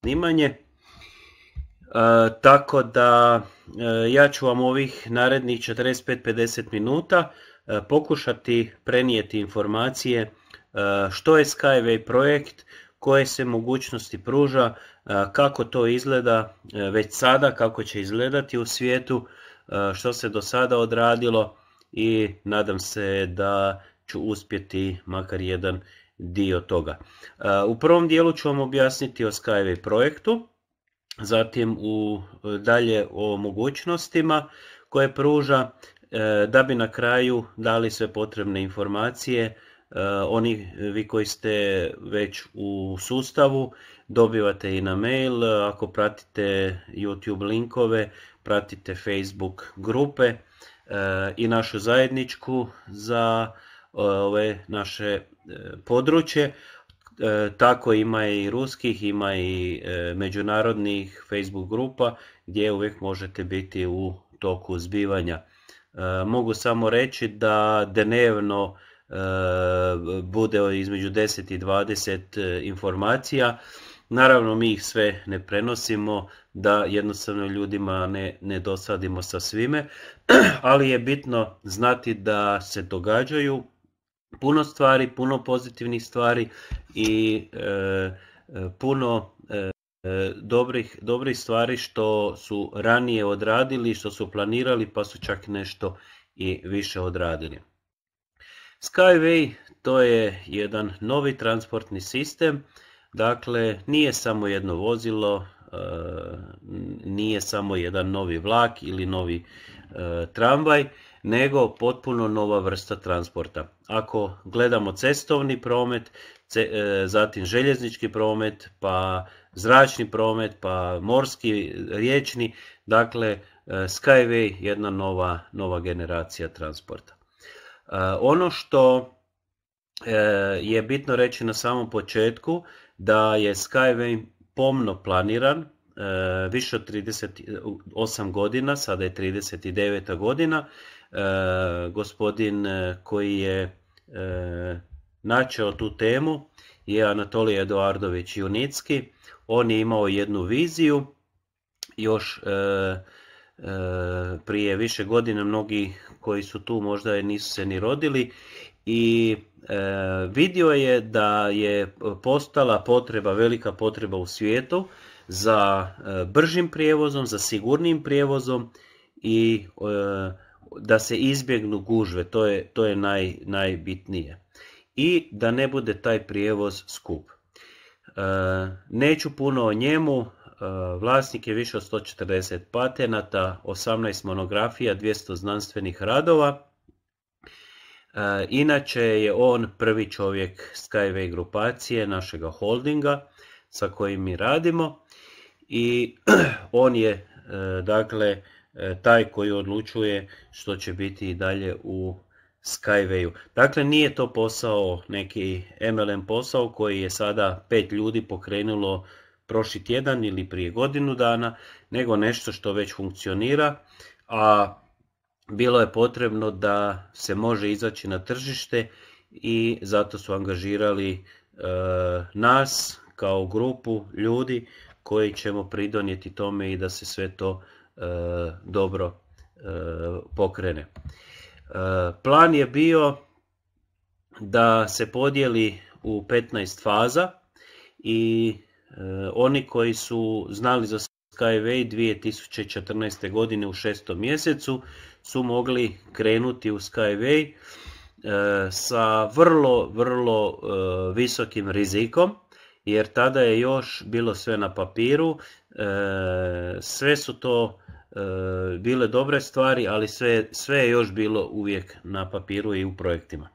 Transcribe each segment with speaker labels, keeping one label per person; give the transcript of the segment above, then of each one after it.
Speaker 1: snimanje. E, tako da e, ja ću vam ovih narednih 45-50 minuta e, pokušati prenijeti informacije što je Skyway projekt, koje se mogućnosti pruža, kako to izgleda već sada, kako će izgledati u svijetu, što se do sada odradilo i nadam se da ću uspjeti makar jedan dio toga. E, u prvom dijelu ću vam objasniti o Skyway projektu, zatim u, e, dalje o mogućnostima koje pruža e, da bi na kraju dali sve potrebne informacije oni vi koji ste već u sustavu dobivate i na mail ako pratite YouTube linkove pratite Facebook grupe i našu zajedničku za ove naše E, područje, e, tako ima i ruskih, ima i e, međunarodnih Facebook grupa gdje uvijek možete biti u toku zbivanja. Mogu samo reći da dnevno bude između 10 i 20 informacija. Naravno mi ih sve ne prenosimo da jednostavno ljudima ne, ne dosadimo sa svime, ali je bitno znati da se događaju puno stvari, puno pozitivnih stvari i e, e, puno e, dobrih, dobrih stvari što su ranije odradili, što su planirali pa su čak nešto i više odradili. Skyway to je jedan novi transportni sistem, dakle nije samo jedno vozilo, nije samo jedan novi vlak ili novi tramvaj, nego potpuno nova vrsta transporta. Ako gledamo cestovni promet, e, zatim željeznički promet, pa zračni promet, pa morski, riječni, dakle e, Skyway jedna nova, nova generacija transporta. E, ono što je bitno reći na samom početku da je Skyway pomno planiran, više od 38 godina, sada je 39. godina Eh, gospodin eh, koji je eh, načeo tu temu je Anatolij Eduardović Junicki. On je imao jednu viziju, još prije više godina mnogi koji su tu možda nisu se ni rodili i vidio je da je postala potreba, velika potreba u svijetu za bržim prijevozom, za sigurnim prijevozom i da se izbjegnu gužve, to je, to je naj, najbitnije. I da ne bude taj prijevoz skup. E, neću puno o njemu, e, vlasnik je više od 140 patenata, 18 monografija, 200 znanstvenih radova. E, inače je on prvi čovjek Skyway grupacije, našega holdinga sa kojim mi radimo i on je dakle E, taj koji odlučuje što će biti i dalje u Skywayu. Dakle, nije to posao, neki MLM posao koji je sada pet ljudi pokrenulo prošli tjedan ili prije godinu dana, nego nešto što već funkcionira, a bilo je potrebno da se može izaći na tržište i zato su angažirali e, nas kao grupu ljudi koji ćemo pridonijeti tome i da se sve to E, dobro e, pokrene. E, plan je bio da se podijeli u 15 faza i oni koji su znali za Skyway 2014. godine u šestom mjesecu su mogli krenuti u Skyway sa vrlo, vrlo visokim rizikom jer tada je još bilo sve na papiru, sve su to E, bile dobre stvari, ali sve, sve je još bilo uvijek na papiru i u projektima.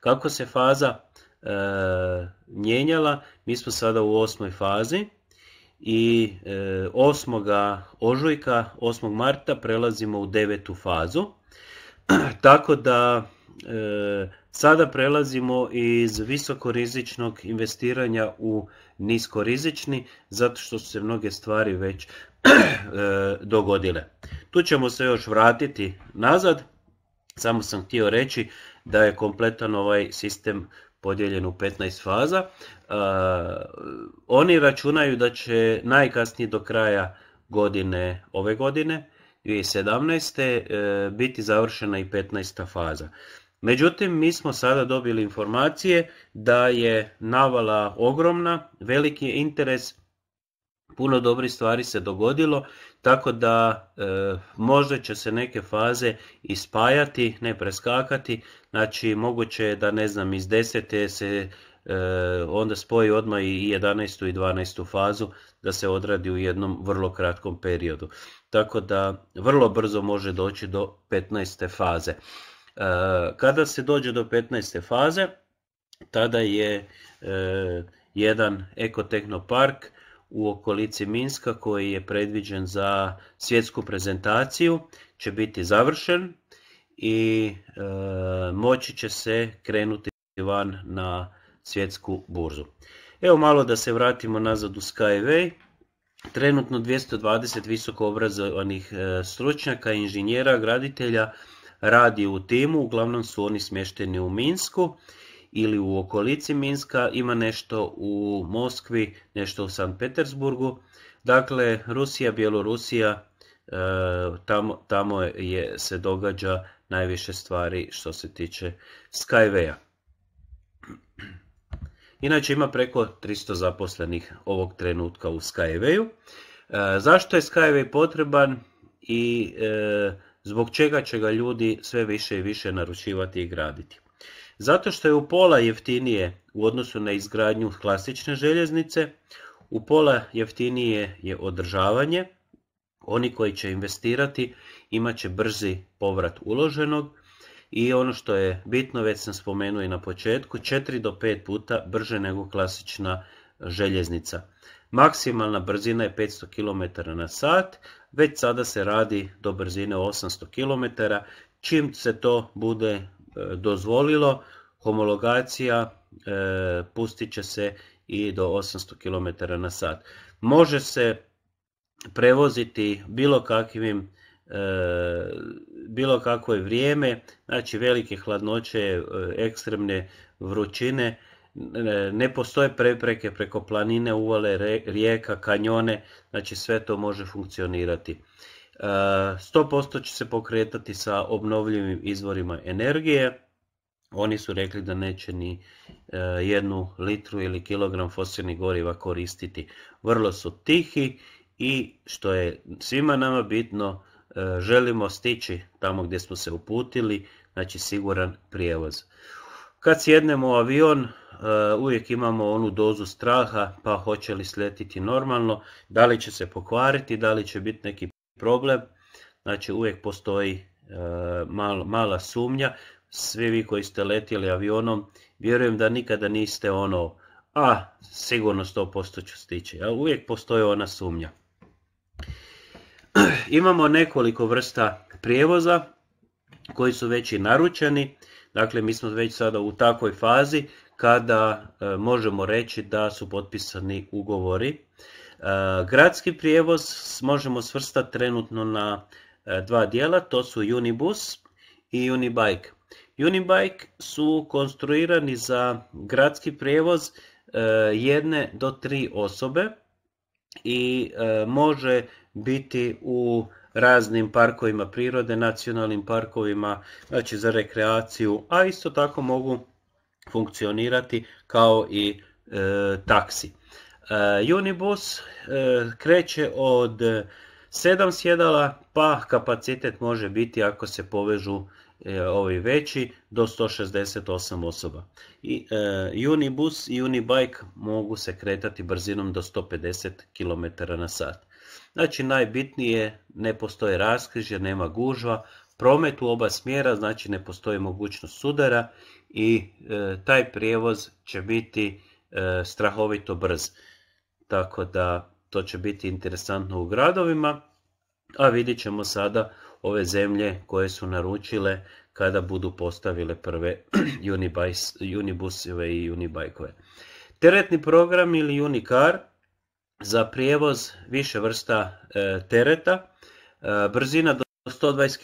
Speaker 1: Kako se faza e, mijenjala, mi smo sada u osmoj fazi i e, 8. ožujka, 8. marta prelazimo u devetu fazu. Tako da e, sada prelazimo iz visokorizičnog investiranja u niskorizični zato što su se mnoge stvari već eh, dogodile. Tu ćemo se još vratiti nazad. Samo sam htio reći da je kompletan ovaj sistem podijeljen u 15 faza. Eh, oni računaju da će najkasnije do kraja godine ove godine 2017. Eh, biti završena i 15. faza. Međutim, mi smo sada dobili informacije da je navala ogromna, veliki je interes, puno dobrih stvari se dogodilo, tako da e, možda će se neke faze ispajati, ne preskakati, znači moguće je da ne znam iz desete se e, onda spoji odmah i 11. i 12. fazu da se odradi u jednom vrlo kratkom periodu. Tako da vrlo brzo može doći do 15. faze. Eh, kada se dođe do 15. faze, tada je eh, jedan ekotehnopark u okolici Minska koji je predviđen za svjetsku prezentaciju će biti završen i eh, moći će se krenuti van na svjetsku burzu. Evo malo da se vratimo nazad u Skyway. Trenutno 220 visoko obrazovanih stručnjaka, inženjera, graditelja radi u timu, uglavnom su oni smješteni u Minsku ili u okolici Minska, ima nešto u Moskvi, nešto u Sankt Petersburgu. Dakle, Rusija, Bjelorusija, e, tamo, tamo je, se događa najviše stvari što se tiče Skyway-a. Inače ima preko 300 zaposlenih ovog trenutka u Skyway-u. E, zašto je Skyway potreban i e, zbog čega će ga ljudi sve više i više naručivati i graditi. Zato što je u pola jeftinije u odnosu na izgradnju klasične željeznice, u pola jeftinije je održavanje, oni koji će investirati imat će brzi povrat uloženog i ono što je bitno, već sam spomenuo i na početku, 4 do 5 puta brže nego klasična željeznica. Maksimalna brzina je 500 km na sat, već sada se radi do brzine 800 km. Čim se to bude e, dozvolilo, homologacija e, pustit će se i do 800 km na sat. Može se prevoziti bilo kakvim e, bilo kakvo je vrijeme, znači velike hladnoće, ekstremne vrućine, ne postoje prepreke preko planine, uvale, rijeka, kanjone, znači sve to može funkcionirati. 100% e, će se pokretati sa obnovljivim izvorima energije, oni su rekli da neće ni e, jednu litru ili kilogram fosilnih goriva koristiti. Vrlo su tihi i što je svima nama bitno, e, želimo stići tamo gdje smo se uputili, znači siguran prijevoz. Kad sjednemo u avion, e, uvijek imamo onu dozu straha, pa hoće li sletiti normalno, da li će se pokvariti, da li će biti neki problem. Znači uvijek postoji e, mala sumnja. Svi vi koji ste letjeli avionom, vjerujem da nikada niste ono, a sigurno 100% ću stići. A uvijek postoji ona sumnja. Imamo nekoliko vrsta prijevoza koji su već i naručeni. Dakle, mi smo već sada u takvoj fazi kada e, možemo reći da su potpisani ugovori. E, gradski prijevoz možemo svrstati trenutno na e, dva dijela, to su Unibus i Unibike. Unibike su konstruirani za gradski prijevoz jedne do tri osobe i može biti u raznim parkovima prirode, nacionalnim parkovima, znači za rekreaciju, a isto tako mogu funkcionirati kao i e, taksi. E, Unibus e, kreće od 7 sjedala, pa kapacitet može biti ako se povežu e, ovi veći do 168 osoba. I e, Unibus i Unibike mogu se kretati brzinom do 150 km na sat. Znači najbitnije, ne postoje raskrižje, nema gužva, promet u oba smjera, znači ne postoji mogućnost sudara i e, taj prijevoz će biti e, strahovito brz. Tako da to će biti interesantno u gradovima, a vidjet ćemo sada ove zemlje koje su naručile kada budu postavile prve unibus, unibusove i unibajkove. Teretni program ili unicar za prijevoz više vrsta e, tereta. E, brzina do 120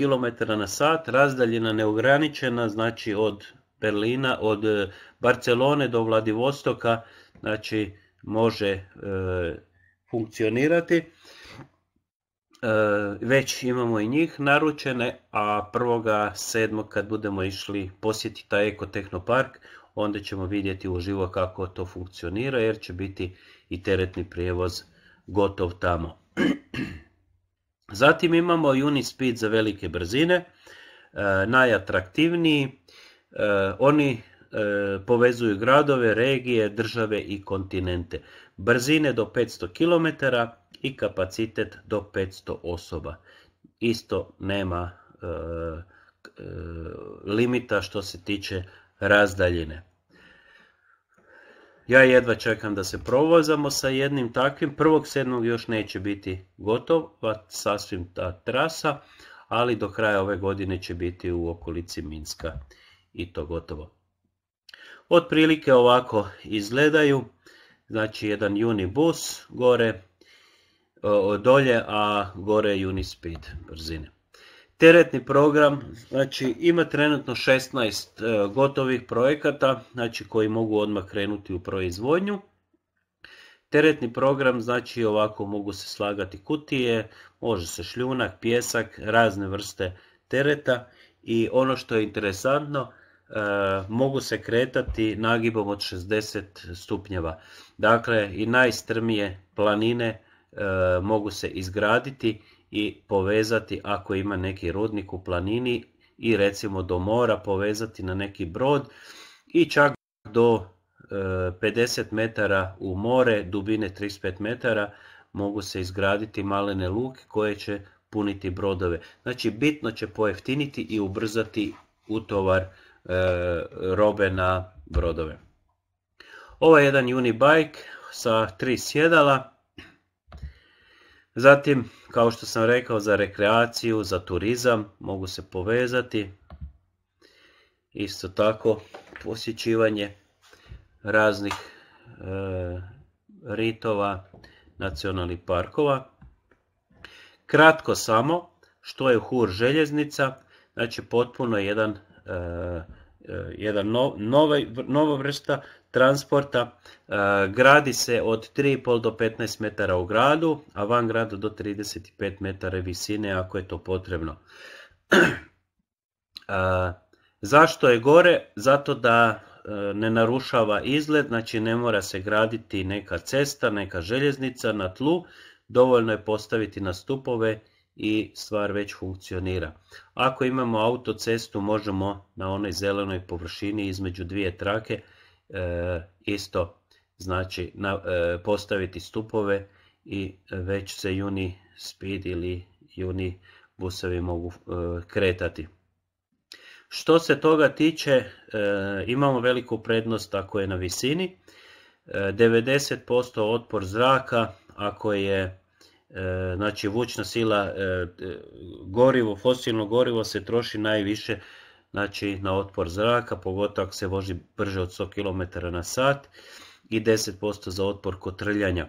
Speaker 1: km na sat, razdaljena, neograničena, znači od Berlina, od e, Barcelone do Vladivostoka, znači može funkcionirati. već imamo i njih naručene, a 1.7. kad budemo išli posjetiti taj ekotehnopark, onda ćemo vidjeti uživo kako to funkcionira jer će biti i teretni prijevoz gotov tamo. Zatim imamo Unispeed za velike brzine, e, najatraktivniji. E, oni e, povezuju gradove, regije, države i kontinente. Brzine do 500 km i kapacitet do 500 osoba. Isto nema limita što se tiče razdaljine. Ja jedva čekam da se provozamo sa jednim takvim. Prvog sedmog još neće biti gotova sasvim ta trasa, ali do kraja ove godine će biti u okolici Minska i to gotovo. Otprilike ovako izgledaju, znači jedan Unibus gore, dolje, a gore Unispeed brzine. Teretni program, znači ima trenutno 16 e, gotovih projekata, znači koji mogu odmah krenuti u proizvodnju. Teretni program, znači ovako mogu se slagati kutije, može se šljunak, pjesak, razne vrste tereta i ono što je interesantno, e, mogu se kretati nagibom od 60 stupnjeva. Dakle, i najstrmije planine e, mogu se izgraditi i povezati ako ima neki rodnik u planini i recimo do mora povezati na neki brod i čak do 50 e, metara u more, dubine 35 metara, mogu se izgraditi malene luke koje će puniti brodove. Znači bitno će pojeftiniti i ubrzati utovar e, robe na brodove. Ovo je jedan unibike sa tri sjedala, Zatim, kao što sam rekao, za rekreaciju, za turizam mogu se povezati. Isto tako, posjećivanje raznih e, ritova nacionalnih parkova. Kratko samo, što je hur željeznica, znači potpuno jedan, e, e, jedan nova vrsta transporta. E, gradi se od 3,5 do 15 metara u gradu, a van grada do 35 metara visine ako je to potrebno. E, zašto je gore? Zato da e, ne narušava izgled, znači ne mora se graditi neka cesta, neka željeznica na tlu, dovoljno je postaviti na stupove i stvar već funkcionira. Ako imamo autocestu možemo na onoj zelenoj površini između dvije trake E, isto znači na, e, postaviti stupove i već se juni speed ili juni busevi mogu e, kretati. Što se toga tiče, imamo veliku prednost ako je na visini. 90% otpor zraka ako je znači vučna sila gorivo, fosilno gorivo se troši najviše znači na otpor zraka, pogotovo ako se vozi brže od 100 km na sat i 10% za otpor kotrljanja.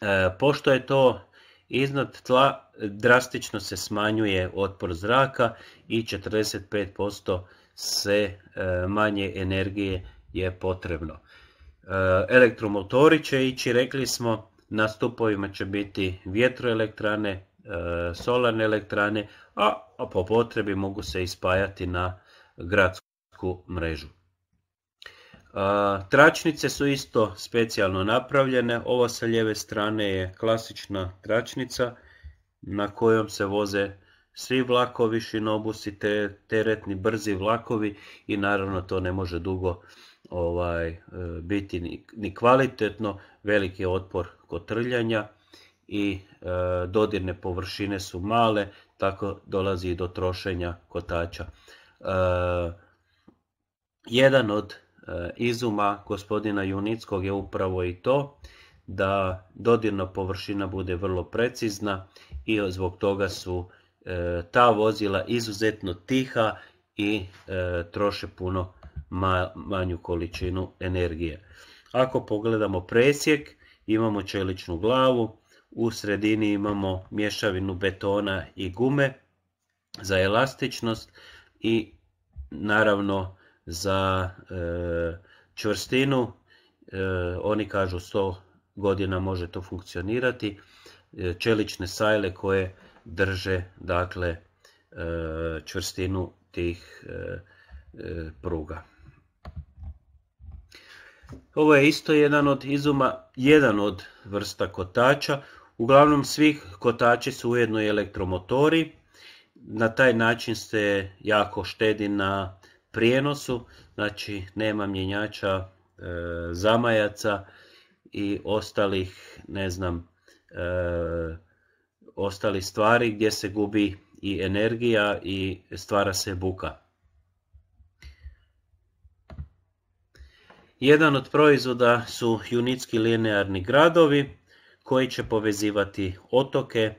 Speaker 1: E, pošto je to iznad tla, drastično se smanjuje otpor zraka i 45% se e, manje energije je potrebno. E, elektromotori će ići, rekli smo, na stupovima će biti vjetroelektrane, E, solarne elektrane, a po potrebi mogu se ispajati na gradsku mrežu. E, tračnice su isto specijalno napravljene, ovo sa lijeve strane je klasična tračnica na kojom se voze svi vlakovi, šinobusi, teretni, brzi vlakovi i naravno to ne može dugo ovaj, e, biti ni, ni kvalitetno, veliki je otpor kod trljanja i e, dodirne površine su male, tako dolazi do trošenja kotača. E, jedan od e, izuma gospodina Junickog je upravo i to da dodirna površina bude vrlo precizna i zbog toga su ta vozila izuzetno tiha i troše puno manju količinu energije. Ako pogledamo presjek, imamo čeličnu glavu, u sredini imamo mješavinu betona i gume za elastičnost i naravno za e, čvrstinu e, oni kažu 100 godina može to funkcionirati e, čelične sajle koje drže dakle čvrstinu tih pruga ovo je isto jedan od izuma jedan od vrsta kotača Uglavnom svih kotači su ujedno i elektromotori. Na taj način se jako štedi na prijenosu, znači nema mjenjača, e, zamajaca i ostalih, ne znam, e, ostali stvari gdje se gubi i energija i stvara se buka. Jedan od proizvoda su junitski linearni gradovi koji će povezivati otoke, e,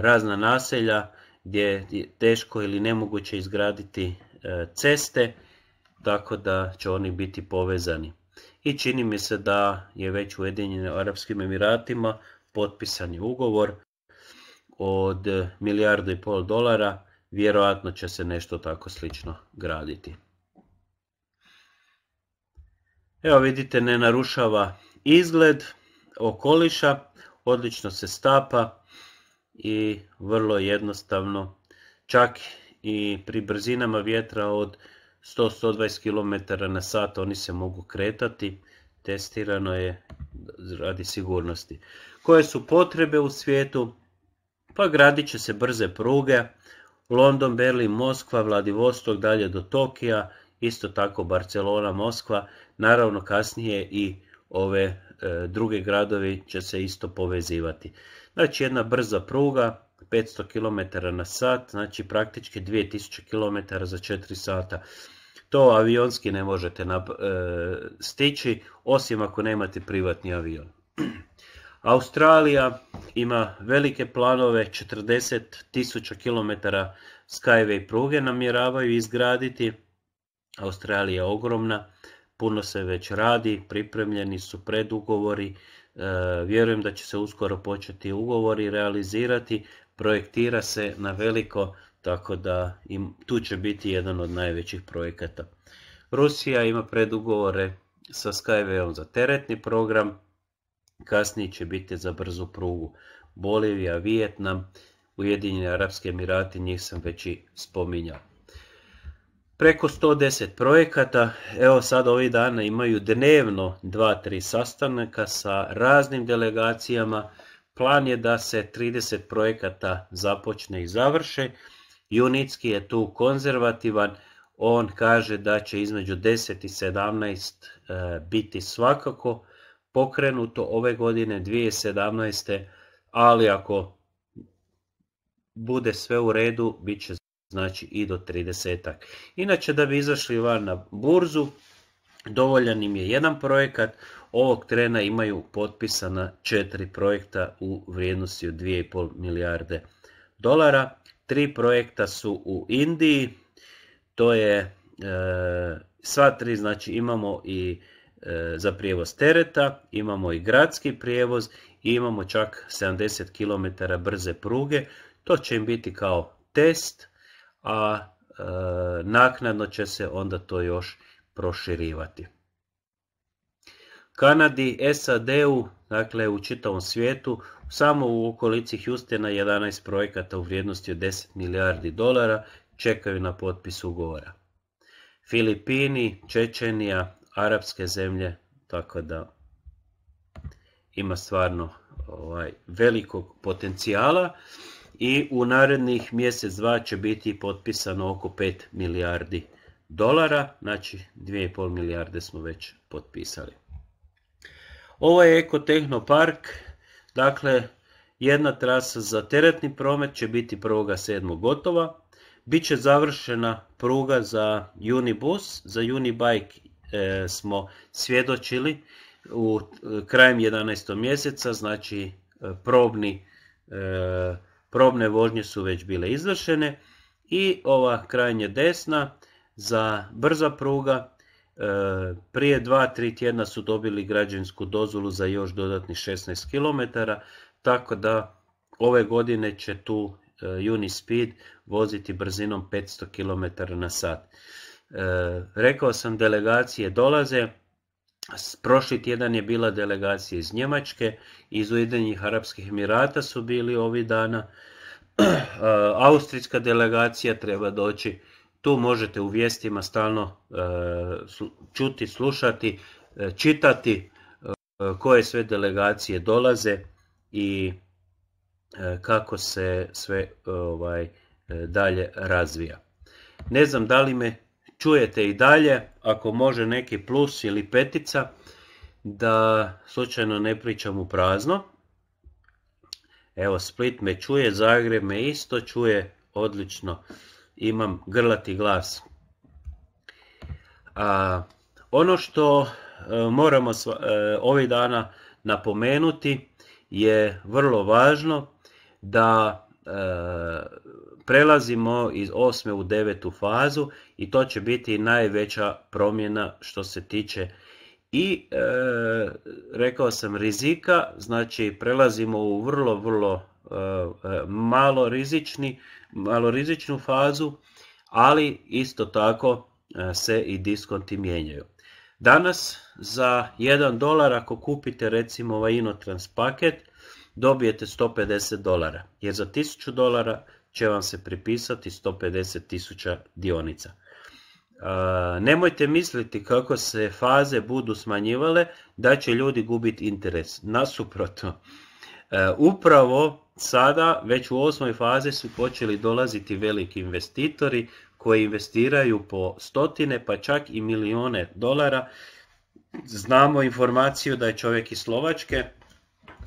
Speaker 1: razna naselja gdje je teško ili nemoguće izgraditi e, ceste, tako da će oni biti povezani. I čini mi se da je već u Ujedinjenim Arabskim Emiratima potpisan je ugovor od milijardu i pol dolara, vjerojatno će se nešto tako slično graditi. Evo vidite, ne narušava izgled, okoliša, odlično se stapa i vrlo jednostavno čak i pri brzinama vjetra od 100-120 km na sat oni se mogu kretati, testirano je radi sigurnosti. Koje su potrebe u svijetu? Pa gradit će se brze pruge, London, Berlin, Moskva, Vladivostok, dalje do Tokija, isto tako Barcelona, Moskva, naravno kasnije i ove E, drugi gradovi će se isto povezivati. Znači jedna brza pruga, 500 km na sat, znači praktički 2000 km za 4 sata. To avionski ne možete e, stići, osim ako nemate privatni avion. Australija ima velike planove, 40.000 km Skyway pruge namjeravaju izgraditi. Australija je ogromna puno se već radi, pripremljeni su predugovori, e, vjerujem da će se uskoro početi ugovori realizirati, projektira se na veliko, tako da im, tu će biti jedan od najvećih projekata. Rusija ima predugovore sa Skywayom za teretni program, kasnije će biti za brzu prugu. Bolivija, Vijetnam, Ujedinjeni Arapski Emirati, njih sam već i spominjao. Preko 110 projekata, evo sad ovih dana imaju dnevno 2-3 sastanaka sa raznim delegacijama. Plan je da se 30 projekata započne i završe. Junicki je tu konzervativan, on kaže da će između 10 i 17 e, biti svakako pokrenuto ove godine 2017. ali ako bude sve u redu, bit će znači i do 30. Inače da bi izašli van na burzu, dovoljan im je jedan projekat, ovog trena imaju potpisana četiri projekta u vrijednosti od 2,5 milijarde dolara. Tri projekta su u Indiji, to je e, sva tri, znači imamo i e, za prijevoz tereta, imamo i gradski prijevoz i imamo čak 70 km brze pruge. To će im biti kao test a e, naknadno će se onda to još proširivati. Kanadi, SAD-u, dakle u čitavom svijetu, samo u okolici Hustena 11 projekata u vrijednosti od 10 milijardi dolara čekaju na potpis ugovora. Filipini, Čečenija, arapske zemlje, tako da ima stvarno ovaj, velikog potencijala i u narednih mjesec dva će biti potpisano oko 5 milijardi dolara, znači 2,5 milijarde smo već potpisali. Ovo je Ekotehno park, dakle jedna trasa za teretni promet će biti 1.7. gotova. Biće završena pruga za Unibus, za Unibike e, smo svjedočili u e, krajem 11. mjeseca, znači e, probni probne vožnje su već bile izvršene i ova krajnje desna za brza pruga e, prije dva, tri tjedna su dobili građansku dozvolu za još dodatnih 16 km, tako da ove godine će tu e, Unispeed voziti brzinom 500 km na sat. E, rekao sam delegacije dolaze, Prošli tjedan je bila delegacija iz Njemačke, iz Ujedinjenih Arapskih Emirata su bili ovi dana. Austrijska delegacija treba doći. Tu možete u vijestima stalno e, čuti, slušati, e, čitati e, koje sve delegacije dolaze i kako se sve ovaj, dalje razvija. Ne znam da li me čujete i dalje, ako može neki plus ili petica, da slučajno ne pričam u prazno. Evo, Split me čuje, Zagreb me isto čuje, odlično, imam grlati glas. A, ono što e, moramo e, ovih dana napomenuti je vrlo važno da E, prelazimo iz osme u devetu fazu i to će biti najveća promjena što se tiče i e, rekao sam rizika, znači prelazimo u vrlo, vrlo e, malo, rizični, malo rizičnu fazu, ali isto tako se i diskonti mijenjaju. Danas za 1 dolar ako kupite recimo ovaj Inotrans paket, dobijete 150 dolara, jer za 1000 dolara će vam se pripisati 150 tisuća dionica. E, nemojte misliti kako se faze budu smanjivale da će ljudi gubiti interes. Nasuprotno, e, upravo sada već u osmoj fazi su počeli dolaziti veliki investitori koji investiraju po stotine pa čak i milijone dolara. Znamo informaciju da je čovjek iz Slovačke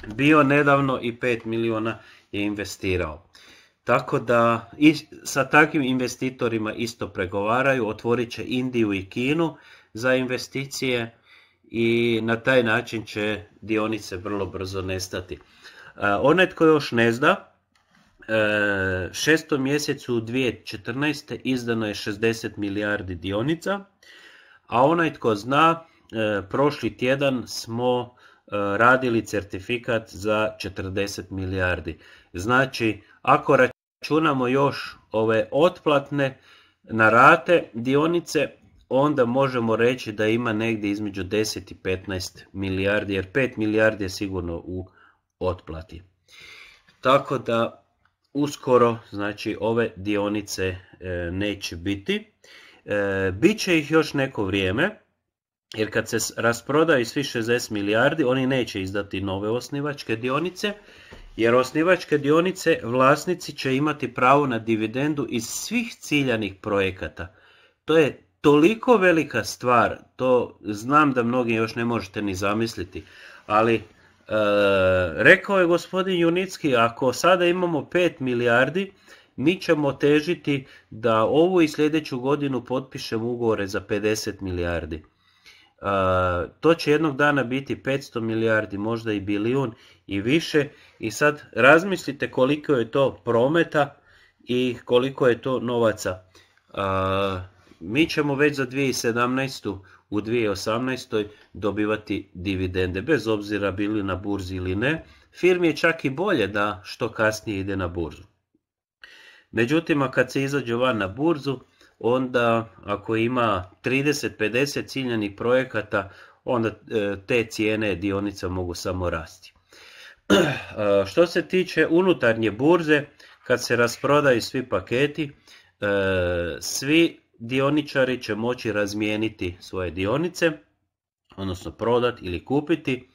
Speaker 1: bio nedavno i 5 milijuna je investirao. Tako da i sa takvim investitorima isto pregovaraju, otvorit će Indiju i Kinu za investicije i na taj način će dionice vrlo brzo nestati. E, onaj tko još ne zna, e, šestom mjesecu 2014. izdano je 60 milijardi dionica, a onaj tko zna, e, prošli tjedan smo E, radili certifikat za 40 milijardi. Znači, ako računamo još ove otplatne na rate dionice, onda možemo reći da ima negdje između 10 i 15 milijardi, jer 5 milijardi je sigurno u otplati. Tako da uskoro znači ove dionice e, neće biti. E, Biće ih još neko vrijeme, jer kad se rasprodaju svi 60 milijardi, oni neće izdati nove osnivačke dionice, jer osnivačke dionice vlasnici će imati pravo na dividendu iz svih ciljanih projekata. To je toliko velika stvar, to znam da mnogi još ne možete ni zamisliti, ali e, rekao je gospodin Junicki, ako sada imamo 5 milijardi, mi ćemo težiti da ovu i sljedeću godinu potpišemo ugovore za 50 milijardi to će jednog dana biti 500 milijardi, možda i bilijun i više i sad razmislite koliko je to prometa i koliko je to novaca. Mi ćemo već za 2017. u 2018. dobivati dividende, bez obzira bili na burzi ili ne. Firmi je čak i bolje da što kasnije ide na burzu. Međutim, kad se izađe van na burzu, onda ako ima 30-50 ciljenih projekata, onda e, te cijene dionica mogu samo rasti. E, što se tiče unutarnje burze, kad se rasprodaju svi paketi, e, svi dioničari će moći razmijeniti svoje dionice, odnosno prodati ili kupiti.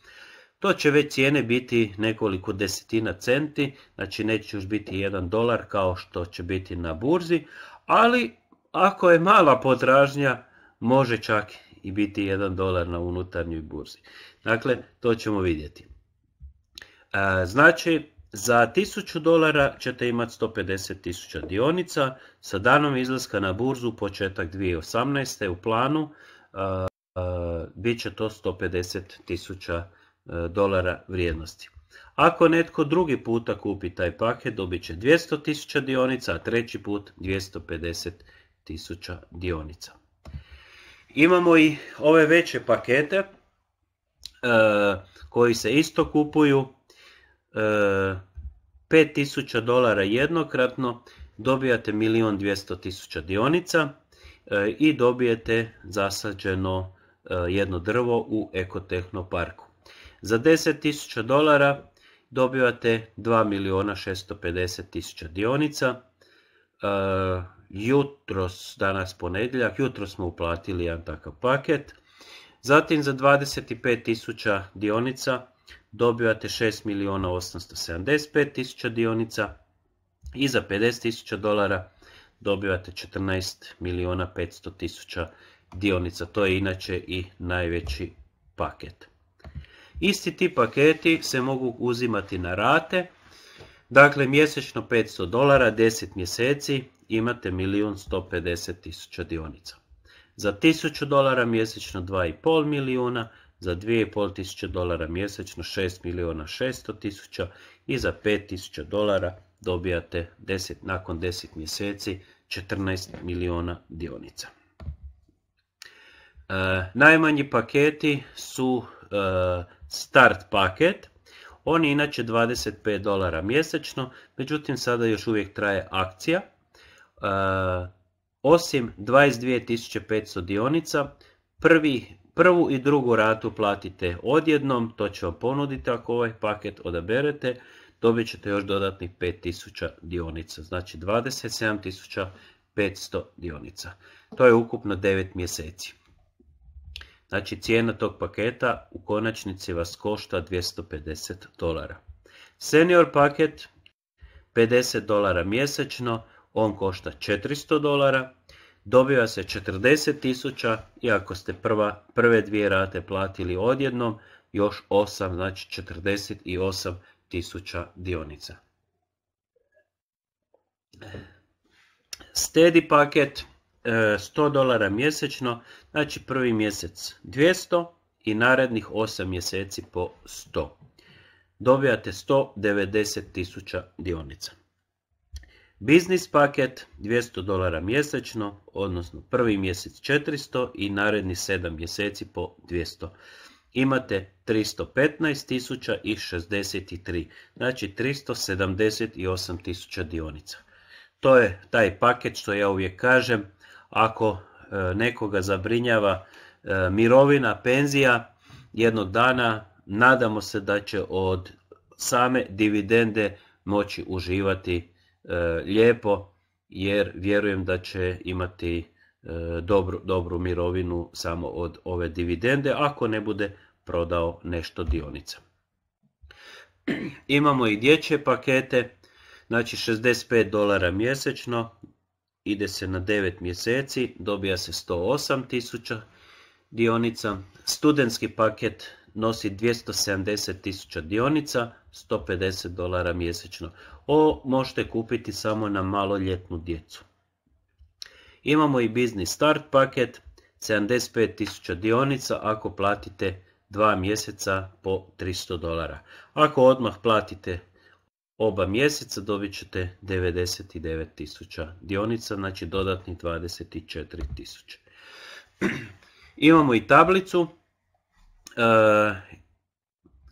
Speaker 1: To će već cijene biti nekoliko desetina centi, znači neće još biti jedan dolar kao što će biti na burzi, ali ako je mala potražnja, može čak i biti 1 dolar na unutarnjoj burzi. Dakle, to ćemo vidjeti. E, znači, za 1000 dolara ćete imati 150.000 dionica. Sa danom izlaska na burzu početak 2018. u planu e, e, bit će to 150.000 dolara vrijednosti. Ako netko drugi puta kupi taj paket, dobit će 200.000 dionica, a treći put 250.000 tisuća dionica. Imamo i ove veće pakete e, koji se isto kupuju. 5000 e, dolara jednokratno dobijate 1.200.000 dionica e, i dobijete zasađeno jedno drvo u Ekotehno parku. Za 10.000 dolara dobivate 2.650.000 dionica jutros, danas ponedjeljak, jutro smo uplatili jedan takav paket. Zatim za 25.000 dionica dobivate 6.875.000 dionica i za 50.000 dolara dobivate 14.500.000 dionica. To je inače i najveći paket. Isti ti paketi se mogu uzimati na rate, dakle mjesečno 500 dolara, 10 mjeseci imate 1.150.000 dionica. Za 1000 dolara mjesečno 2,5 milijuna, za 2500 dolara mjesečno 6 milijuna 600 tisuća i za 5000 dolara dobijate 10, nakon 10 mjeseci 14 milijuna dionica. E, najmanji paketi su e, start paket, on inače 25 dolara mjesečno, međutim sada još uvijek traje akcija Eh, osim 22.500 dionica, prvi, prvu i drugu ratu platite odjednom, to će vam ponuditi ako ovaj paket odaberete, dobit ćete još dodatnih 5000 dionica, znači 27.500 dionica. To je ukupno 9 mjeseci. Znači cijena tog paketa u konačnici vas košta 250 dolara. Senior paket 50 dolara mjesečno, on košta 400 dolara, dobiva se 40 tisuća i ako ste prva, prve dvije rate platili odjednom, još 8, znači 48 tisuća dionica. Steady paket 100 e, dolara mjesečno, znači prvi mjesec 200 i narednih 8 mjeseci po 100. Dobijate 190 tisuća dionica. Biznis paket 200 dolara mjesečno, odnosno prvi mjesec 400 i naredni 7 mjeseci po 200. Imate 315.063, znači 378.000 dionica. To je taj paket što ja uvijek kažem, ako e, nekoga zabrinjava e, mirovina, penzija, jednog dana nadamo se da će od same dividende moći uživati E, lijepo jer vjerujem da će imati e, dobru, dobru mirovinu samo od ove dividende ako ne bude prodao nešto dionica. Imamo i dječje pakete, znači 65 dolara mjesečno, ide se na 9 mjeseci, dobija se 108 tisuća dionica. Studentski paket nosi 270 tisuća dionica, 150 dolara mjesečno. O možete kupiti samo na maloljetnu djecu. Imamo i biznis start paket, 75.000 dionica ako platite 2 mjeseca po 300 dolara. Ako odmah platite oba mjeseca dobit ćete 99.000 dionica, znači dodatnih 24.000. Imamo i tablicu. E,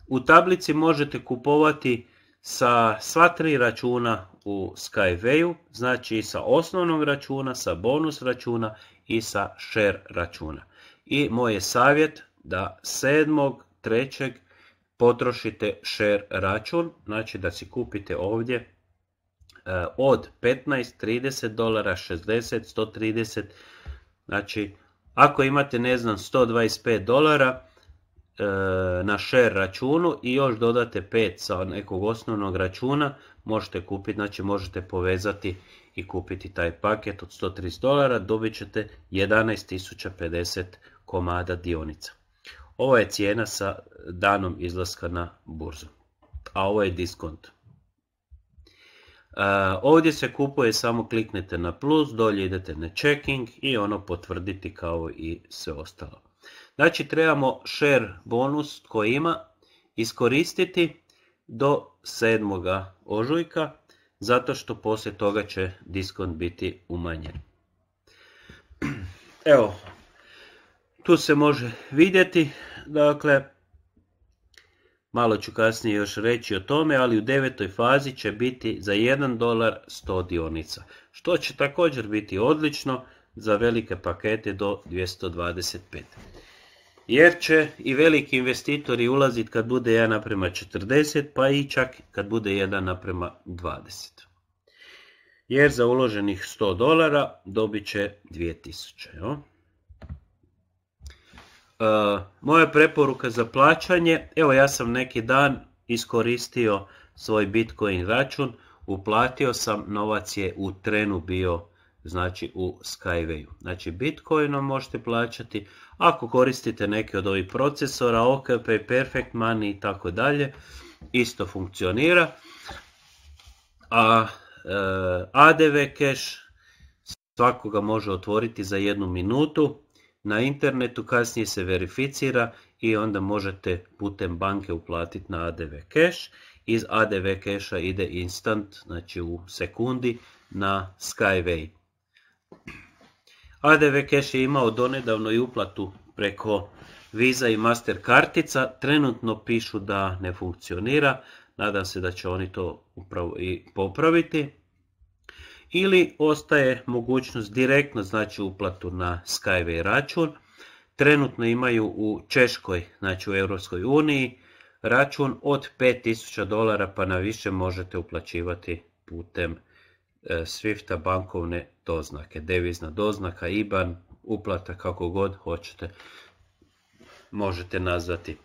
Speaker 1: u tablici možete kupovati sa sva tri računa u Skyway-u, znači sa osnovnog računa, sa bonus računa i sa share računa. I moj je savjet da 7.3. potrošite share račun, znači da si kupite ovdje e, od 15, 30 dolara, 60, 130, znači ako imate ne znam 125 dolara, E, na share računu i još dodate 5 sa nekog osnovnog računa, možete kupiti, znači možete povezati i kupiti taj paket od 130 dolara, dobit ćete 11.050 komada dionica. Ovo je cijena sa danom izlaska na burzu, a ovo je diskont. E, ovdje se kupuje, samo kliknete na plus, dolje idete na checking i ono potvrditi kao i sve ostalo. Znači trebamo share bonus koji ima iskoristiti do 7. ožujka zato što poslije toga će diskont biti umanjen. Evo, tu se može vidjeti, dakle, malo ću kasnije još reći o tome, ali u devetoj fazi će biti za 1 dolar 100 dionica, što će također biti odlično za velike pakete do 225 jer će i veliki investitori ulaziti kad bude 1 naprema 40, pa i čak kad bude 1 naprema 20. Jer za uloženih 100 dolara dobit će 2000. E, moja preporuka za plaćanje, evo ja sam neki dan iskoristio svoj Bitcoin račun, uplatio sam, novac je u trenu bio znači u Skyway. Znači Bitcoinom možete plaćati, ako koristite neke od ovih procesora, OKP, Perfect Money i tako dalje, isto funkcionira. A e, ADV Cash svakoga može otvoriti za jednu minutu, na internetu kasnije se verificira i onda možete putem banke uplatiti na ADV Cash. Iz ADV Cash-a ide instant, znači u sekundi, na Skyway. ADV Cash je imao donedavno i uplatu preko Visa i Master kartica. Trenutno pišu da ne funkcionira. Nadam se da će oni to upravo i popraviti. Ili ostaje mogućnost direktno znači uplatu na Skyway račun. Trenutno imaju u Češkoj, znači u Europskoj uniji, račun od 5000 dolara pa na više možete uplaćivati putem e, Swifta bankovne doznake, devizna doznaka, IBAN, uplata, kako god hoćete, možete nazvati. E,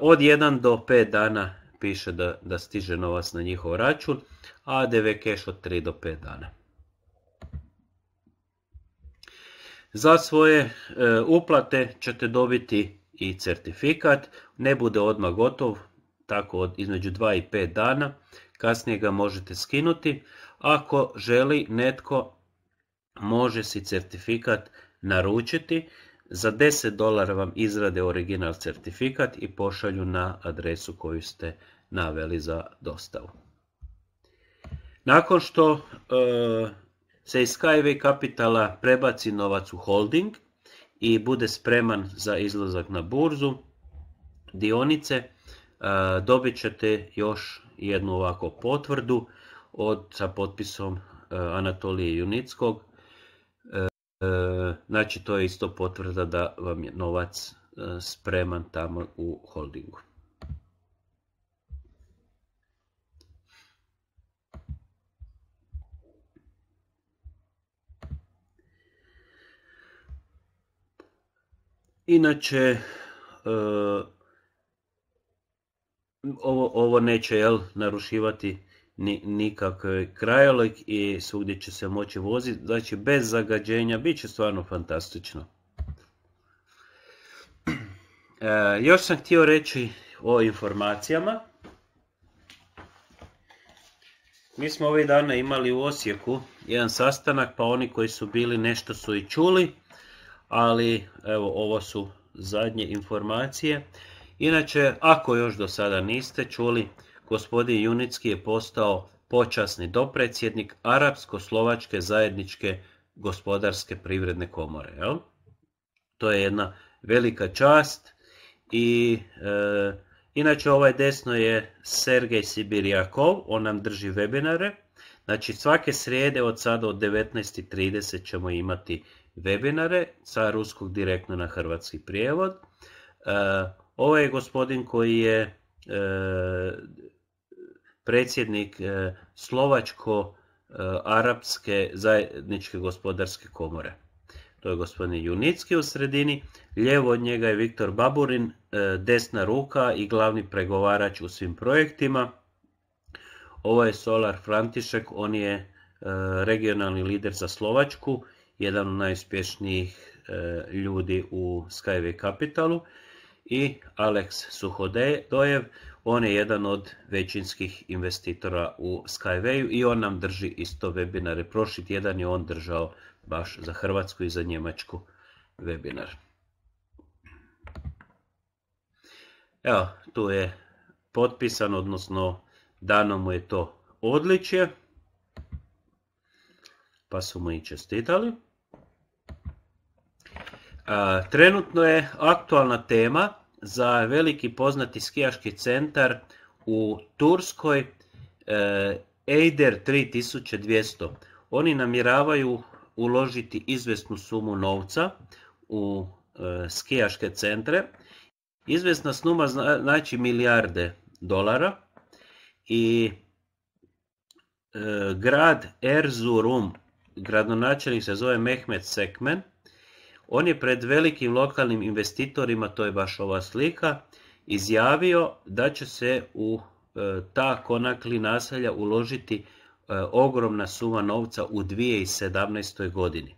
Speaker 1: od 1 do 5 dana piše da, da stiže novac na njihov račun, a DV cash od 3 do 5 dana. Za svoje e, uplate ćete dobiti i certifikat, ne bude odmah gotov, tako od između 2 i 5 dana, kasnije ga možete skinuti. Ako želi netko može si certifikat naručiti. Za 10 dolara vam izrade original certifikat i pošalju na adresu koju ste naveli za dostavu. Nakon što e, se iz Skyway Capitala prebaci novac u holding i bude spreman za izlazak na burzu, dionice, e, dobit ćete još jednu ovako potvrdu sa potpisom e, Anatolije Junickog E, znači to je isto potvrda da vam je novac e, spreman tamo u holdingu. Inače, e, ovo, neće narušivati nikak e, krajolik i svugdje će se moći voziti, znači bez zagađenja, bit će stvarno fantastično. E, još sam htio reći o informacijama. Mi smo ovih dana imali u Osijeku jedan sastanak, pa oni koji su bili nešto su i čuli, ali evo ovo su zadnje informacije. Inače, ako još do sada niste čuli, gospodin Junicki je postao počasni dopredsjednik Arapsko-Slovačke zajedničke gospodarske privredne komore. Jel? To je jedna velika čast i e, inače ovaj desno je Sergej Sibirjakov, on nam drži webinare. Znači svake srijede od sada od 19.30 ćemo imati webinare sa ruskog direktno na hrvatski prijevod. E, ovo je gospodin koji je e, predsjednik e, Slovačko-Arapske zajedničke gospodarske komore. To je gospodin Junicki u sredini, lijevo od njega je Viktor Baburin, e, desna ruka i glavni pregovarač u svim projektima. Ovo je Solar František, on je e, regionalni lider za Slovačku, jedan od najuspješnijih ljudi u Skyway Capitalu i Alex Suhodojev, on je jedan od većinskih investitora u Skywayu i on nam drži isto webinare. Prošli tjedan je on držao baš za Hrvatsku i za Njemačku webinar. Evo, tu je potpisan, odnosno dano mu je to odličje. Pa su mu i čestitali. trenutno je aktualna tema za veliki poznati skijaški centar u Turskoj e, Eider 3200. Oni namjeravaju uložiti izvestnu sumu novca u e, skijaške centre. Izvestna suma znači milijarde dolara i e, grad Erzurum, gradonačelnik se zove Mehmet Sekmen, on je pred velikim lokalnim investitorima, to je baš ova slika, izjavio da će se u e, ta konakli naselja uložiti e, ogromna suma novca u 2017. godini. E,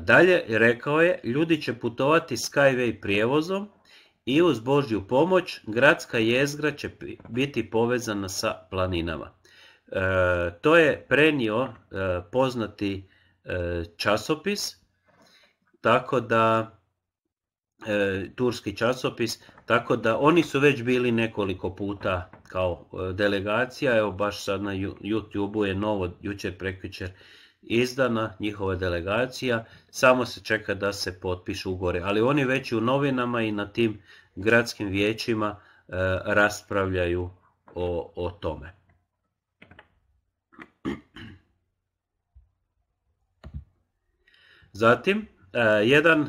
Speaker 1: dalje rekao je, ljudi će putovati Skyway prijevozom i uz Božju pomoć gradska jezgra će biti povezana sa planinama. To je prenio poznati časopis tako da e, turski časopis, tako da oni su već bili nekoliko puta kao e, delegacija, evo baš sad na youtube je novo, jučer prekvičer izdana njihova delegacija, samo se čeka da se potpišu ugore, ali oni već i u novinama i na tim gradskim vijećima e, raspravljaju o, o tome. Zatim, E, jedan e,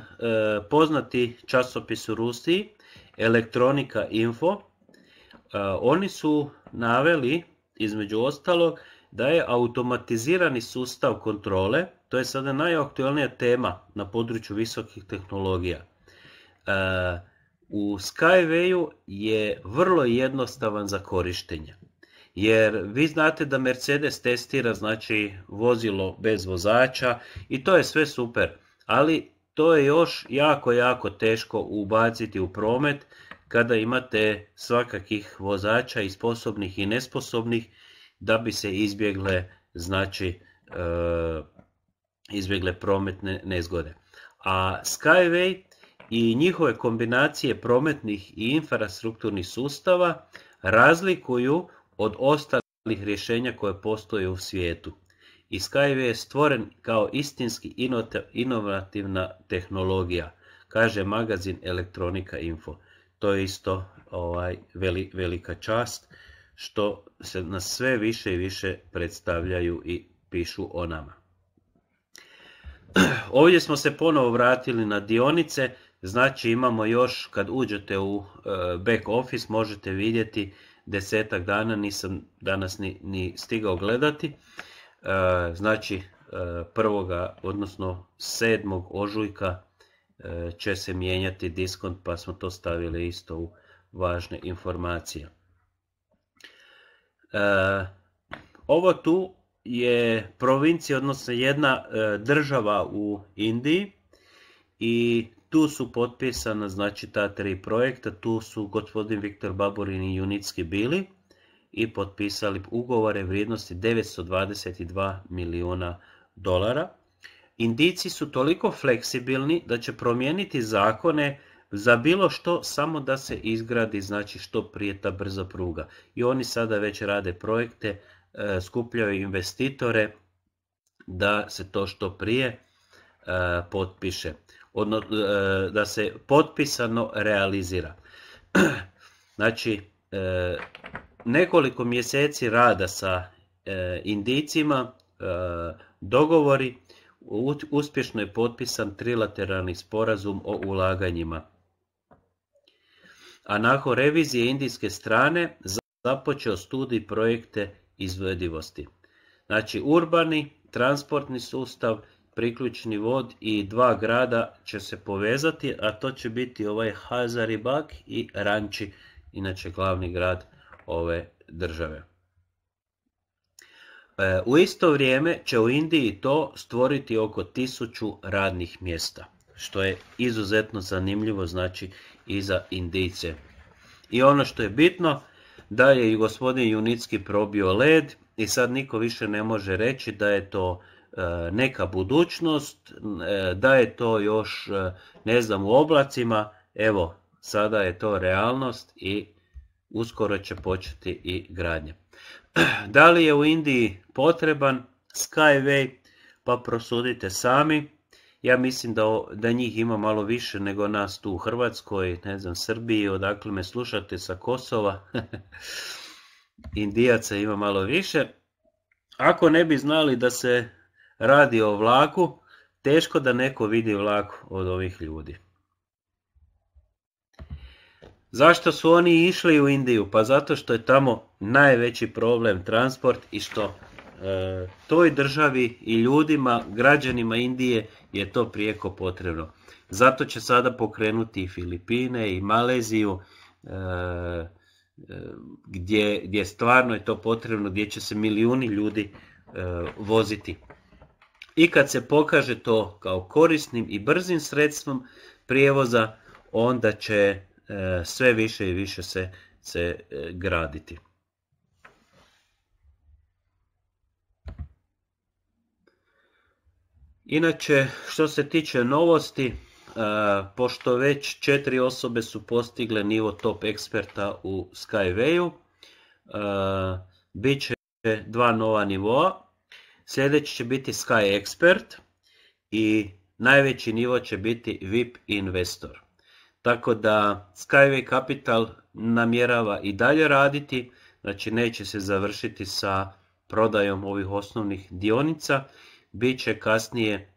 Speaker 1: poznati časopis u Rusiji, Elektronika Info, e, oni su naveli između ostalog da je automatizirani sustav kontrole, to je sada najaktualnija tema na području visokih tehnologija. U Skywayu je vrlo jednostavan za korištenje. Jer vi znate da Mercedes testira znači vozilo bez vozača i to je sve super ali to je još jako, jako teško ubaciti u promet kada imate svakakih vozača i sposobnih i nesposobnih da bi se izbjegle znači e, izbjegle prometne nezgode. A Skyway i njihove kombinacije prometnih i infrastrukturnih sustava razlikuju od ostalih rješenja koje postoje u svijetu i SkyWay je stvoren kao istinski inovativna tehnologija, kaže magazin Elektronika Info. To je isto ovaj, velika čast što se na sve više i više predstavljaju i pišu o nama. Ovdje smo se ponovo vratili na dionice, znači imamo još kad uđete u eh, back office možete vidjeti desetak dana, nisam danas ni stigao gledati. E, znači, e, prvoga, odnosno sedmog ožujka e, će se mijenjati diskont, pa smo to stavili isto u važne informacije. Ovo tu je provincija, odnosno jedna država u Indiji i tu su potpisana znači ta tri projekta, tu su gospodin Viktor Baborin i Junitski bili i potpisali ugovore vrijednosti 922 milijuna dolara. Indici su toliko fleksibilni da će promijeniti zakone za bilo što samo da se izgradi znači što prije ta brza pruga. I oni sada već rade projekte, e, skupljaju investitore da se to što prije e, potpiše, e, da se potpisano realizira. Znači, nekoliko mjeseci rada sa e, indicima, e, dogovori, uspješno je potpisan trilateralni sporazum o ulaganjima. A nakon revizije indijske strane započeo studij projekte izvedivosti. Znači urbani, transportni sustav, priključni vod i dva grada će se povezati, a to će biti ovaj Hazaribak i Ranči, inače glavni grad ove države. E, u isto vrijeme će u Indiji to stvoriti oko tisuću radnih mjesta, što je izuzetno zanimljivo znači i za Indijce. I ono što je bitno, da je i gospodin Junicki probio led i sad niko više ne može reći da je to e, neka budućnost, e, da je to još, ne znam, u oblacima, evo, sada je to realnost i uskoro će početi i gradnja. Da li je u Indiji potreban Skyway? Pa prosudite sami. Ja mislim da, da njih ima malo više nego nas tu u Hrvatskoj, ne znam, Srbiji, odakle me slušate sa Kosova. Indijaca ima malo više. Ako ne bi znali da se radi o vlaku, teško da neko vidi vlak od ovih ljudi. Zašto su oni išli u Indiju? Pa zato što je tamo najveći problem transport i što e, toj državi i ljudima, građanima Indije je to prijeko potrebno. Zato će sada pokrenuti i Filipine i Maleziju e, e, gdje, je stvarno je to potrebno, gdje će se milijuni ljudi voziti. I kad se pokaže to kao korisnim i brzim sredstvom prijevoza, onda će E, sve više i više se, se e, graditi. Inače, što se tiče novosti, e, pošto već četiri osobe su postigle nivo top eksperta u Skywayu, bit će dva nova nivoa. Sljedeći će biti Sky Expert i najveći nivo će biti VIP Investor. Tako da Skyway Capital namjerava i dalje raditi, znači neće se završiti sa prodajom ovih osnovnih dionica, bit će kasnije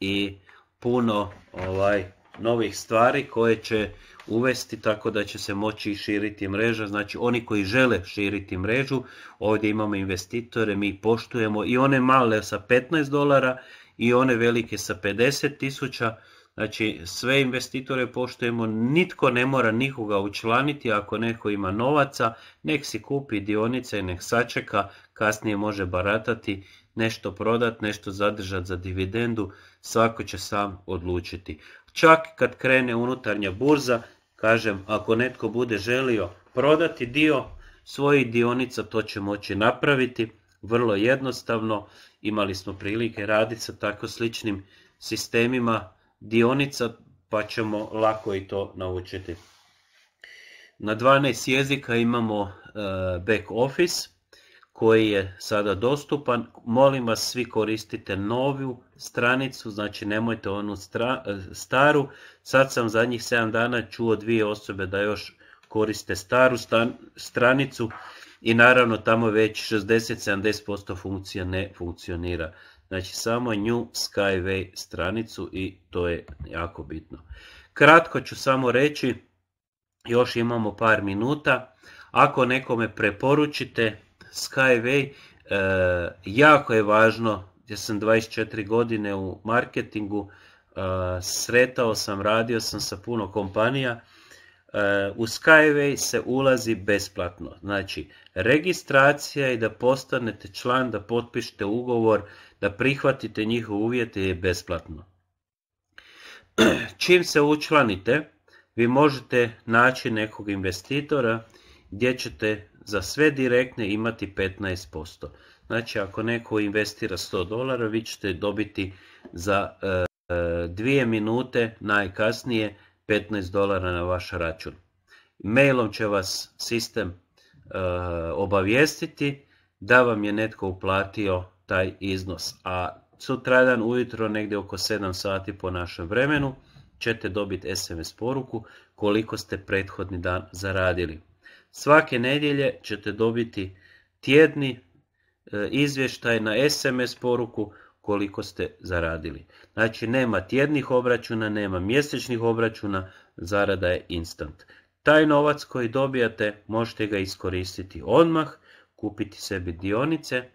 Speaker 1: i puno ovaj novih stvari koje će uvesti tako da će se moći širiti mreža, znači oni koji žele širiti mrežu, ovdje imamo investitore, mi poštujemo i one male sa 15 dolara i one velike sa 50 tisuća, Znači sve investitore poštujemo, nitko ne mora nikoga učlaniti ako neko ima novaca, nek si kupi dionice i nek sačeka, kasnije može baratati, nešto prodat, nešto zadržat za dividendu, svako će sam odlučiti. Čak kad krene unutarnja burza, kažem, ako netko bude želio prodati dio svojih dionica, to će moći napraviti, vrlo jednostavno, imali smo prilike raditi sa tako sličnim sistemima, dionica, pa ćemo lako i to naučiti. Na 12 jezika imamo e, back office koji je sada dostupan. Molim vas svi koristite novu stranicu, znači nemojte onu e, staru. Sad sam zadnjih 7 dana čuo dvije osobe da još koriste staru stranicu i naravno tamo već 60-70% funkcija ne funkcionira. Znači samo New Skyway stranicu i to je jako bitno. Kratko ću samo reći, još imamo par minuta. Ako nekome preporučite Skyway, e, jako je važno, ja sam 24 godine u marketingu, e, sretao sam, radio sam sa puno kompanija, e, u Skyway se ulazi besplatno. Znači, registracija i da postanete član, da potpišete ugovor da prihvatite njihove uvjete je besplatno. Čim se učlanite, vi možete naći nekog investitora gdje ćete za sve direktne imati 15%. Znači ako neko investira 100 dolara, vi ćete dobiti za e, dvije minute najkasnije 15 dolara na vaš račun. Mailom će vas sistem e, obavijestiti da vam je netko uplatio taj iznos. A sutradan ujutro negdje oko 7 sati po našem vremenu ćete dobiti SMS poruku koliko ste prethodni dan zaradili. Svake nedjelje ćete dobiti tjedni e, izvještaj na SMS poruku koliko ste zaradili. Znači nema tjednih obračuna, nema mjesečnih obračuna, zarada je instant. Taj novac koji dobijate možete ga iskoristiti odmah, kupiti sebi dionice,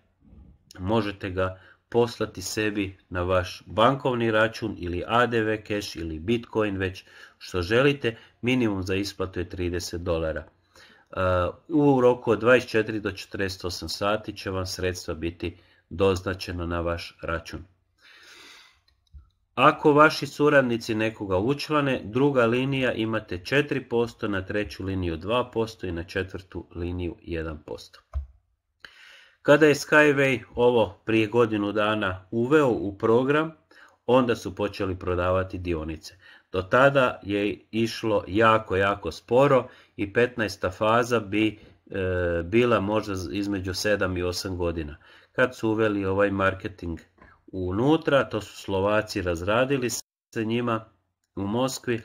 Speaker 1: možete ga poslati sebi na vaš bankovni račun ili ADV cash ili Bitcoin već što želite. Minimum za isplatu je 30 dolara. Uh, u roku od 24 do 48 sati će vam sredstva biti doznačena na vaš račun. Ako vaši suradnici nekoga učlane, druga linija imate 4%, na treću liniju 2% i na četvrtu liniju 1%. Kada je Skyway ovo prije godinu dana uveo u program, onda su počeli prodavati dionice. Do tada je išlo jako, jako sporo i 15. faza bi e, bila možda između 7 i 8 godina. Kad su uveli ovaj marketing unutra, to su Slovaci razradili se njima u Moskvi, e,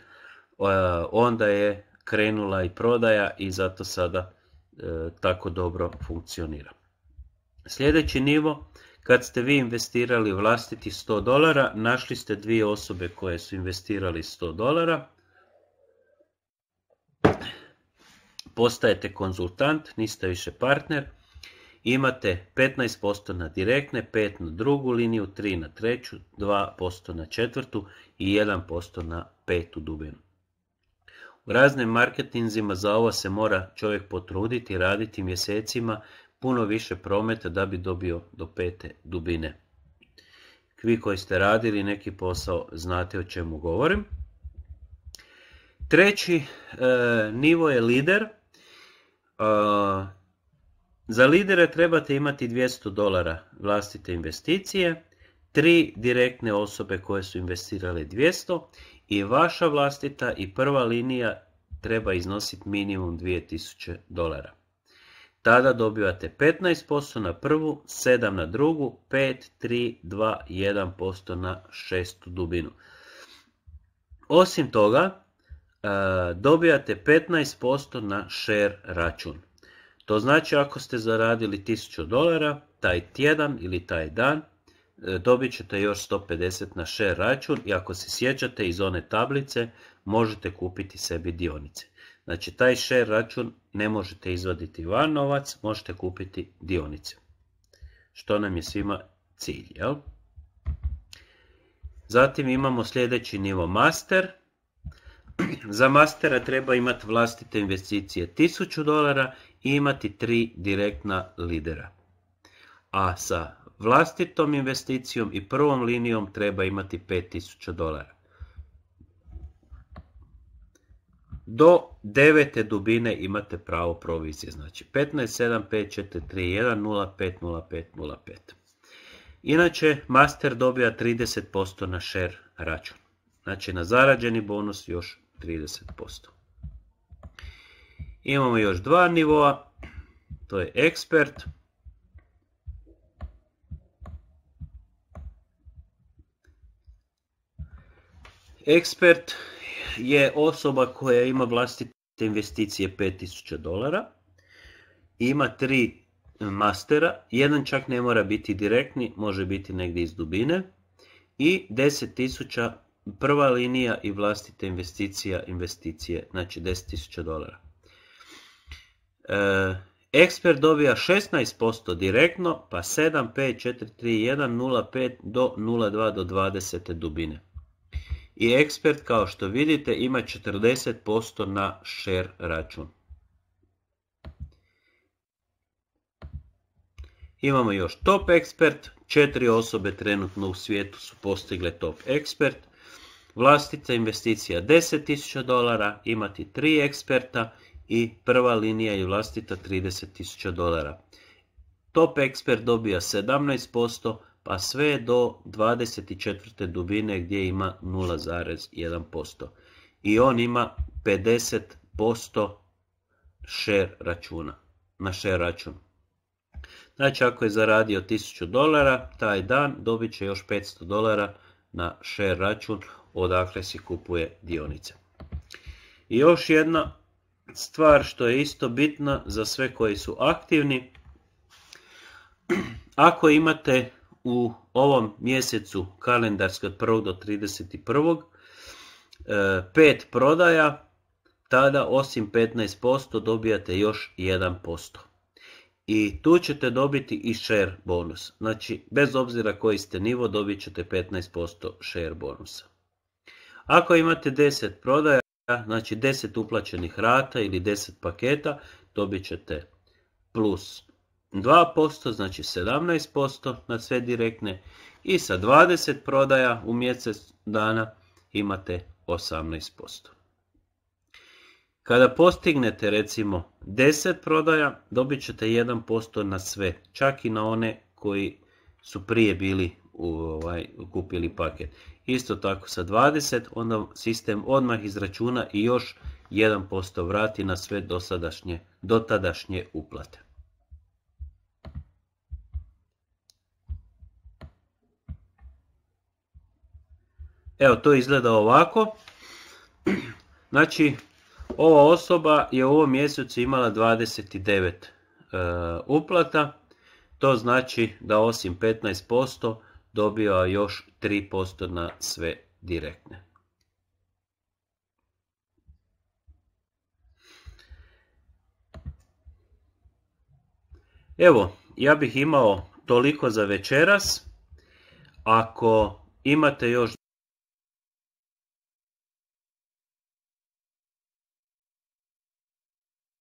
Speaker 1: onda je krenula i prodaja i zato sada e, tako dobro funkcionira. Sljedeći nivo, kad ste vi investirali vlastiti 100 dolara, našli ste dvije osobe koje su investirali 100 dolara, postajete konzultant, niste više partner, imate 15% na direktne, 5 na drugu liniju, 3 na treću, 2% na četvrtu i 1% na petu dubinu. U raznim marketinzima za ovo se mora čovjek potruditi, raditi mjesecima puno više prometa da bi dobio do pete dubine. Vi koji ste radili neki posao znate o čemu govorim. Treći e, nivo je lider. E, za lidere trebate imati 200 dolara vlastite investicije, tri direktne osobe koje su investirale 200 i vaša vlastita i prva linija treba iznositi minimum 2000 dolara tada dobivate 15% na prvu, 7 na drugu, 5, 3, 2, 1% na šestu dubinu. Osim toga, e, dobijate 15% na share račun. To znači ako ste zaradili 1000 dolara, taj tjedan ili taj dan e, dobit ćete još 150 na share račun i ako se sjećate iz one tablice možete kupiti sebi dionice. Znači taj share račun ne možete izvaditi van novac, možete kupiti dionice. Što nam je svima cilj, jel? Zatim imamo sljedeći nivo master. Za mastera treba imati vlastite investicije 1000 dolara i imati tri direktna lidera. A sa vlastitom investicijom i prvom linijom treba imati 5000 dolara. do devete dubine imate pravo provizije. Znači 15.7.5.4.3.1.0.5.0.5.0.5. Inače, master dobija 30% na share račun. Znači na zarađeni bonus još 30%. Imamo još dva nivoa, to je ekspert. Ekspert je osoba koja ima vlastite investicije 5000 dolara, ima tri mastera, jedan čak ne mora biti direktni, može biti negdje iz dubine i 10.000 prva linija i vlastite investicija, investicije, znači 10.000 dolara. E, ekspert dobija 16% direktno, pa 7, 5, 4, 3, 1, 0, 5 do 0,2 do 20 dubine i ekspert kao što vidite ima 40% na share račun. Imamo još top ekspert, četiri osobe trenutno u svijetu su postigle top ekspert. Vlastica investicija 10.000 dolara, imati tri eksperta i prva linija je vlastita 30.000 dolara. Top ekspert dobija 17%, pa sve do 24. dubine gdje ima 0,1%. I on ima 50% share računa, na share račun. Znači ako je zaradio 1000 dolara, taj dan dobit će još 500 dolara na share račun odakle si kupuje dionice. I još jedna stvar što je isto bitna za sve koji su aktivni. Ako imate u ovom mjesecu kalendarske od 1. do 31. E, pet prodaja, tada osim 15% dobijate još 1%. I tu ćete dobiti i share bonus. Znači, bez obzira koji ste nivo, dobit ćete 15% share bonusa. Ako imate 10 prodaja, znači 10 uplaćenih rata ili 10 paketa, dobit ćete plus 2%, znači 17% na sve direktne i sa 20 prodaja u mjesec dana imate 18%. Kada postignete recimo 10 prodaja, dobit ćete 1% na sve, čak i na one koji su prije bili u, ovaj, kupili paket. Isto tako sa 20, onda sistem odmah izračuna i još 1% vrati na sve dosadašnje, dotadašnje uplate. Evo, to izgleda ovako. Znači, ova osoba je u ovom mjesecu imala 29 e, uplata. To znači da osim 15% dobiva još 3% na sve direktne. Evo, ja bih imao toliko za večeras. Ako imate još